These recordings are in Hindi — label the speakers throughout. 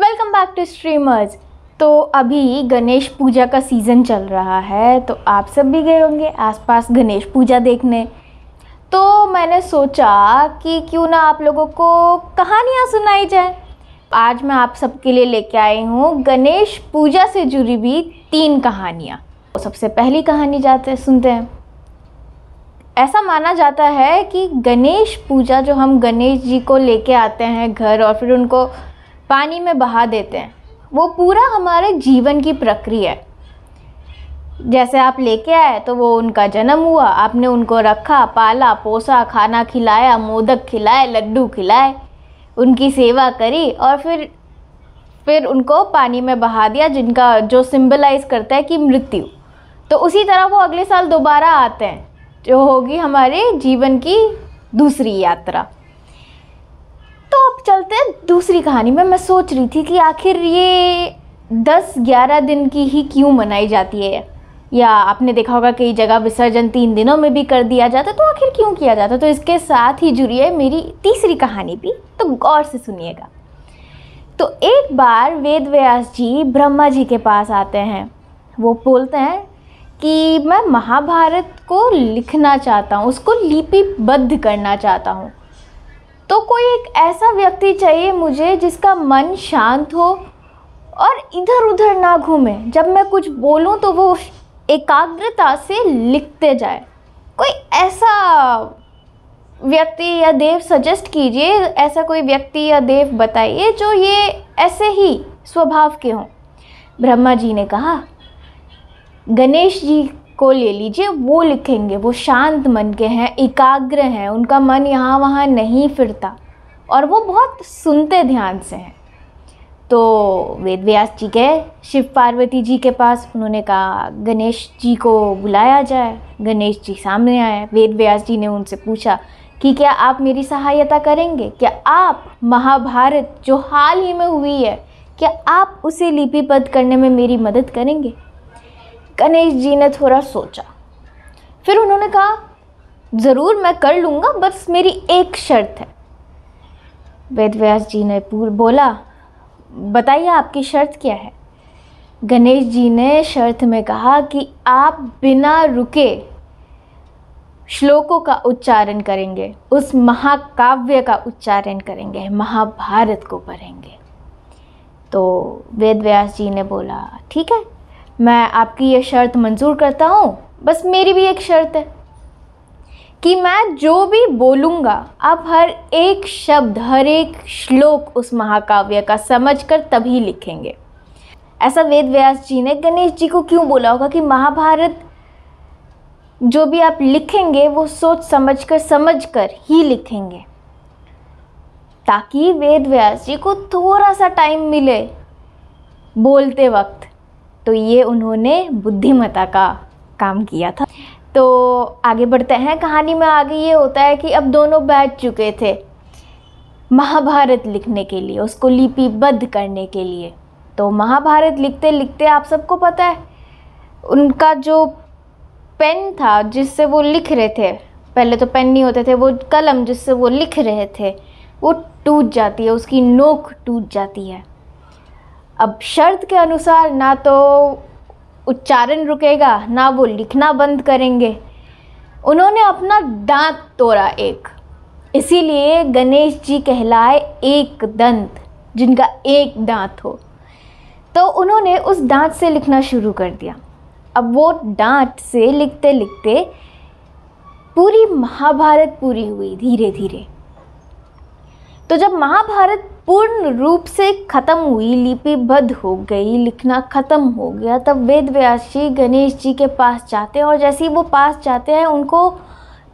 Speaker 1: वेलकम बैक टू स्ट्रीमर्स तो अभी गणेश पूजा का सीज़न चल रहा है तो आप सब भी गए होंगे आसपास गणेश पूजा देखने तो मैंने सोचा कि क्यों ना आप लोगों को कहानियाँ सुनाई जाए आज मैं आप सबके लिए लेके आई हूँ गणेश पूजा से जुड़ी भी तीन कहानियाँ तो सबसे पहली कहानी जाते सुनते हैं ऐसा माना जाता है कि गणेश पूजा जो हम गणेश जी को लेके आते हैं घर और फिर उनको पानी में बहा देते हैं वो पूरा हमारे जीवन की प्रक्रिया है जैसे आप लेके आए तो वो उनका जन्म हुआ आपने उनको रखा पाला पोसा खाना खिलाया मोदक खिलाए लड्डू खिलाए उनकी सेवा करी और फिर फिर उनको पानी में बहा दिया जिनका जो सिंबलाइज करता है कि मृत्यु तो उसी तरह वो अगले साल दोबारा आते हैं जो होगी हमारे जीवन की दूसरी यात्रा चलते हैं दूसरी कहानी में मैं सोच रही थी कि आखिर ये दस ग्यारह दिन की ही क्यों मनाई जाती है या आपने देखा होगा कई जगह विसर्जन तीन दिनों में भी कर दिया जाता तो आखिर क्यों किया जाता तो इसके साथ ही जुड़ी है मेरी तीसरी कहानी भी तो गौर से सुनिएगा तो एक बार वेद व्यास जी ब्रह्मा जी के पास आते हैं वो बोलते हैं कि मैं महाभारत को लिखना चाहता हूँ उसको लिपिबद्ध करना चाहता हूँ तो कोई एक ऐसा व्यक्ति चाहिए मुझे जिसका मन शांत हो और इधर उधर ना घूमे जब मैं कुछ बोलूँ तो वो एकाग्रता से लिखते जाए कोई ऐसा व्यक्ति या देव सजेस्ट कीजिए ऐसा कोई व्यक्ति या देव बताइए जो ये ऐसे ही स्वभाव के हों ब्रह्मा जी ने कहा गणेश जी को ले लीजिए वो लिखेंगे वो शांत मन के हैं एकाग्र हैं उनका मन यहाँ वहाँ नहीं फिरता और वो बहुत सुनते ध्यान से हैं तो वेद व्यास जी गए शिव पार्वती जी के पास उन्होंने कहा गणेश जी को बुलाया जाए गणेश जी सामने आए वेद व्यास जी ने उनसे पूछा कि क्या आप मेरी सहायता करेंगे क्या आप महाभारत जो हाल ही में हुई है क्या आप उसे लिपिबद्ध करने में मेरी मदद करेंगे गणेश जी ने थोड़ा सोचा फिर उन्होंने कहा ज़रूर मैं कर लूँगा बस मेरी एक शर्त है वेद व्यास जी ने पूर बोला बताइए आपकी शर्त क्या है गणेश जी ने शर्त में कहा कि आप बिना रुके श्लोकों का उच्चारण करेंगे उस महाकाव्य का उच्चारण करेंगे महाभारत को पढ़ेंगे तो वेद व्यास जी ने बोला ठीक है मैं आपकी ये शर्त मंजूर करता हूँ बस मेरी भी एक शर्त है कि मैं जो भी बोलूँगा आप हर एक शब्द हर एक श्लोक उस महाकाव्य का समझकर तभी लिखेंगे ऐसा वेद व्यास जी ने गणेश जी को क्यों बोला होगा कि महाभारत जो भी आप लिखेंगे वो सोच समझकर समझकर ही लिखेंगे ताकि वेद व्यास जी को थोड़ा सा टाइम मिले बोलते वक्त तो ये उन्होंने बुद्धिमता का काम किया था तो आगे बढ़ते हैं कहानी में आगे ये होता है कि अब दोनों बैठ चुके थे महाभारत लिखने के लिए उसको लिपिबद्ध करने के लिए तो महाभारत लिखते लिखते आप सबको पता है उनका जो पेन था जिससे वो लिख रहे थे पहले तो पेन नहीं होते थे वो कलम जिससे वो लिख रहे थे वो टूट जाती है उसकी नोक टूट जाती है अब शर्त के अनुसार ना तो उच्चारण रुकेगा ना वो लिखना बंद करेंगे उन्होंने अपना दांत तोड़ा एक इसीलिए गणेश जी कहलाए एक दंत जिनका एक दांत हो तो उन्होंने उस दांत से लिखना शुरू कर दिया अब वो दांत से लिखते लिखते पूरी महाभारत पूरी हुई धीरे धीरे तो जब महाभारत पूर्ण रूप से खत्म हुई लिपिबद्ध हो गई लिखना खत्म हो गया तब वेद व्यास जी गणेश जी के पास जाते हैं और जैसे ही वो पास जाते हैं उनको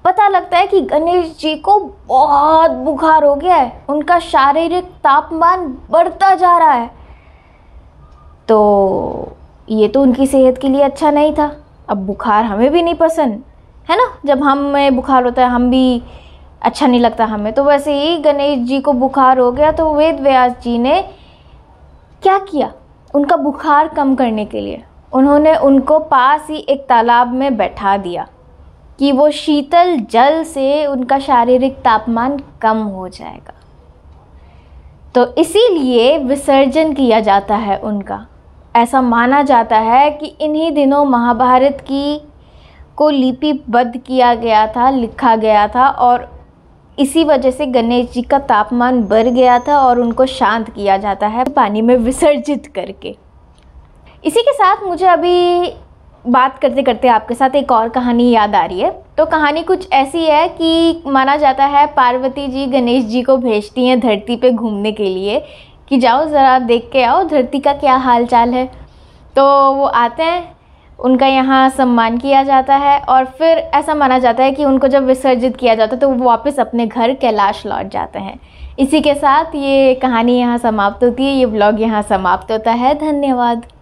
Speaker 1: पता लगता है कि गणेश जी को बहुत बुखार हो गया है उनका शारीरिक तापमान बढ़ता जा रहा है तो ये तो उनकी सेहत के लिए अच्छा नहीं था अब बुखार हमें भी नहीं पसंद है ना जब हमें बुखार होता है हम भी अच्छा नहीं लगता हमें तो वैसे ही गणेश जी को बुखार हो गया तो वेद व्यास जी ने क्या किया उनका बुखार कम करने के लिए उन्होंने उनको पास ही एक तालाब में बैठा दिया कि वो शीतल जल से उनका शारीरिक तापमान कम हो जाएगा तो इसीलिए विसर्जन किया जाता है उनका ऐसा माना जाता है कि इन्हीं दिनों महाभारत की को लिपिबद्ध किया गया था लिखा गया था और इसी वजह से गणेश जी का तापमान बढ़ गया था और उनको शांत किया जाता है पानी में विसर्जित करके इसी के साथ मुझे अभी बात करते करते आपके साथ एक और कहानी याद आ रही है तो कहानी कुछ ऐसी है कि माना जाता है पार्वती जी गणेश जी को भेजती हैं धरती पे घूमने के लिए कि जाओ ज़रा देख के आओ धरती का क्या हाल चाल है तो वो आते हैं उनका यहाँ सम्मान किया जाता है और फिर ऐसा माना जाता है कि उनको जब विसर्जित किया जाता है तो वो वापस अपने घर कैलाश लौट जाते हैं इसी के साथ ये कहानी यहाँ समाप्त होती है ये ब्लॉग यहाँ समाप्त होता है धन्यवाद